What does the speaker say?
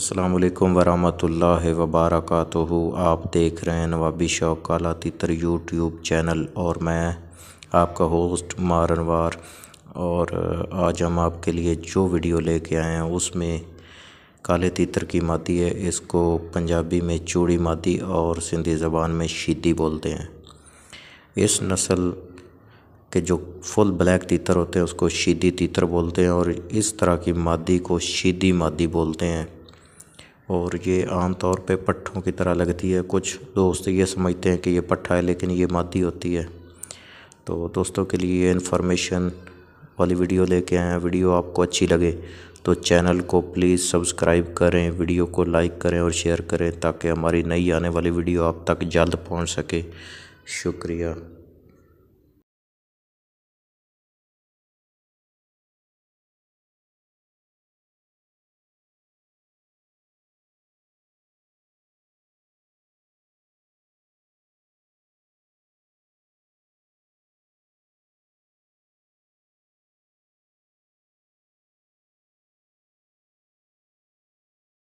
अल्लाम वरहमल वबरक आप देख रहे हैं नवाबी शौक काला तितर यूट्यूब चैनल और मैं आपका होस्ट मारनवार और आज हम आपके लिए जो वीडियो लेके आए हैं उसमें काले तितर की मादी है इसको पंजाबी में चूड़ी मादी और सिंधी ज़बान में शीदी बोलते हैं इस नस्ल के जो फुल ब्लैक तीतर होते हैं उसको शीदी तीतर बोलते हैं और इस तरह की मादी को शीदी मादी बोलते हैं और ये आम तौर पे पट्ठों की तरह लगती है कुछ दोस्त ये समझते हैं कि ये पट्ठा है लेकिन ये मादी होती है तो दोस्तों के लिए इन्फॉर्मेशन वाली वीडियो लेके आए हैं वीडियो आपको अच्छी लगे तो चैनल को प्लीज़ सब्सक्राइब करें वीडियो को लाइक करें और शेयर करें ताकि हमारी नई आने वाली वीडियो आप तक जल्द पहुंच सके शुक्रिया